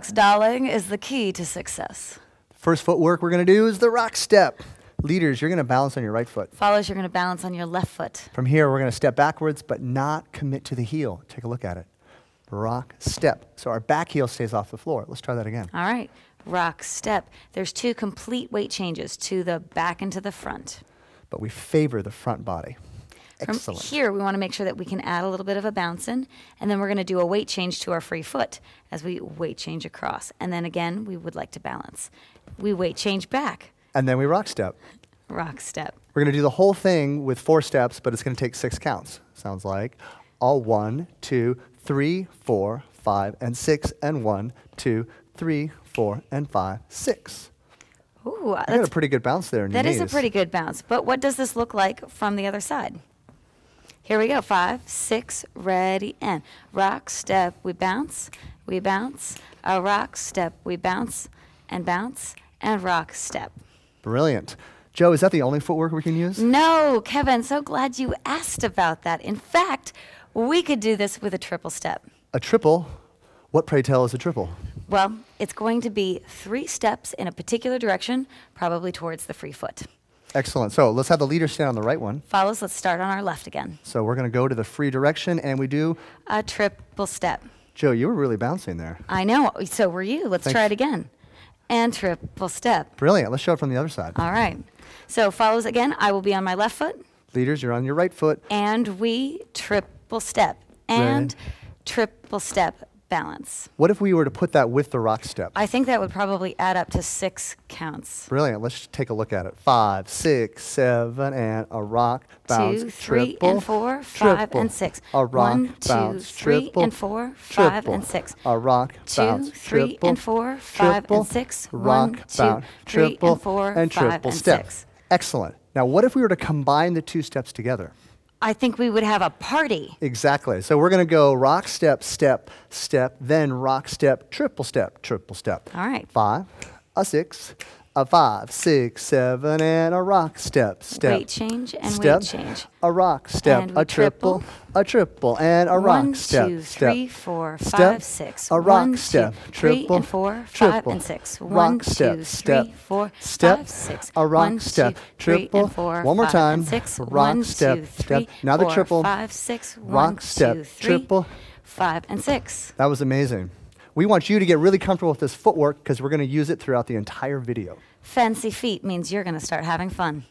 footworks, darling, is the key to success. First footwork we're going to do is the rock step. Leaders, you're going to balance on your right foot. Followers, you're going to balance on your left foot. From here, we're going to step backwards, but not commit to the heel. Take a look at it. Rock step. So our back heel stays off the floor. Let's try that again. All right. Rock step. There's two complete weight changes to the back and to the front. But we favor the front body. Excellent. From here, we want to make sure that we can add a little bit of a bounce in, and then we're going to do a weight change to our free foot as we weight change across. And then again, we would like to balance. We weight change back. And then we rock step. Rock step. We're going to do the whole thing with four steps, but it's going to take six counts, sounds like. All one, two, three, four, five, and six, and one, two, three, four, and five, six. Ooh, that's got a pretty good bounce there. In that is knees. a pretty good bounce. But what does this look like from the other side? Here we go. Five, six, ready, and rock, step, we bounce, we bounce, a rock, step, we bounce, and bounce, and rock, step. Brilliant. Joe, is that the only footwork we can use? No, Kevin, so glad you asked about that. In fact, we could do this with a triple step. A triple? What, pray tell, is a triple? Well, it's going to be three steps in a particular direction, probably towards the free foot. Excellent. So let's have the leader stand on the right one. Follows, let's start on our left again. So we're going to go to the free direction and we do a triple step. Joe, you were really bouncing there. I know. So were you. Let's Thanks. try it again. And triple step. Brilliant. Let's show it from the other side. All right. So follows again. I will be on my left foot. Leaders, you're on your right foot. And we triple step. And triple step balance. What if we were to put that with the rock step? I think that would probably add up to six counts. Brilliant. Let's take a look at it. Five, six, seven, and a rock bounce. Two, three, triple, and four, five, triple. and six. A rock One, bounce. Two, three, triple, and four, five, and six. A rock two, bounce. Three, triple, and four, five, and six. Rock One, two, Three, triple, and four, and five, triple and step. Six. Excellent. Now, what if we were to combine the two steps together? I think we would have a party. Exactly. So we're going to go rock step, step, step, then rock step, triple step, triple step. All right. Five, a six, a five, six, seven, and a rock step, step. Weight change and step, weight change. A rock step, and a triple, a triple, and a rock one, step. Two, step, three, four, step, five, six. A rock one, step, two, triple, three and four, triple, five and six. Rock one, step, two, step, three, four, step, five, six. A rock one, step, two, triple, three and four, one more time. six. Rock one, step, two, three, step. Now the triple. Five, six. Rock step, two, three, Five and six. That was amazing we want you to get really comfortable with this footwork because we're going to use it throughout the entire video. Fancy feet means you're going to start having fun.